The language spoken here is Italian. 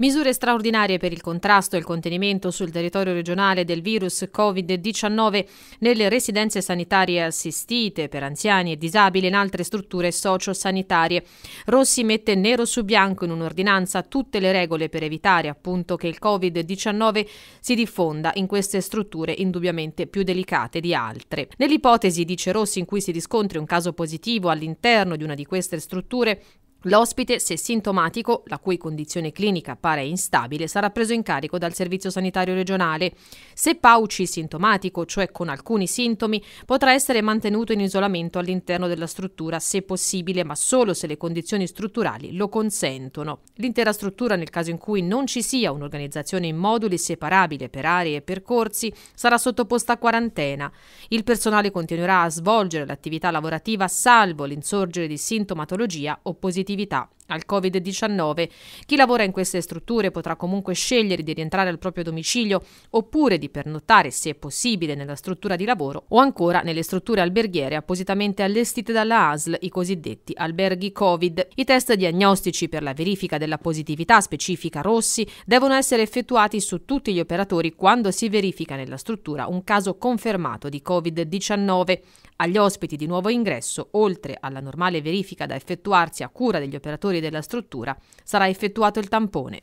Misure straordinarie per il contrasto e il contenimento sul territorio regionale del virus Covid-19 nelle residenze sanitarie assistite per anziani e disabili e in altre strutture sociosanitarie. Rossi mette nero su bianco in un'ordinanza tutte le regole per evitare appunto che il Covid-19 si diffonda in queste strutture indubbiamente più delicate di altre. Nell'ipotesi, dice Rossi, in cui si riscontri un caso positivo all'interno di una di queste strutture, L'ospite, se sintomatico, la cui condizione clinica pare instabile, sarà preso in carico dal Servizio Sanitario Regionale. Se Pauci sintomatico, cioè con alcuni sintomi, potrà essere mantenuto in isolamento all'interno della struttura se possibile, ma solo se le condizioni strutturali lo consentono. L'intera struttura, nel caso in cui non ci sia un'organizzazione in moduli separabile per aree e percorsi, sarà sottoposta a quarantena. Il personale continuerà a svolgere l'attività lavorativa salvo l'insorgere di sintomatologia o positività competitività al Covid-19. Chi lavora in queste strutture potrà comunque scegliere di rientrare al proprio domicilio oppure di pernottare, se possibile, nella struttura di lavoro o ancora nelle strutture alberghiere appositamente allestite dalla ASL, i cosiddetti alberghi Covid. I test diagnostici per la verifica della positività specifica rossi devono essere effettuati su tutti gli operatori quando si verifica nella struttura un caso confermato di Covid-19. Agli ospiti di nuovo ingresso, oltre alla normale verifica da effettuarsi a cura degli operatori della struttura sarà effettuato il tampone.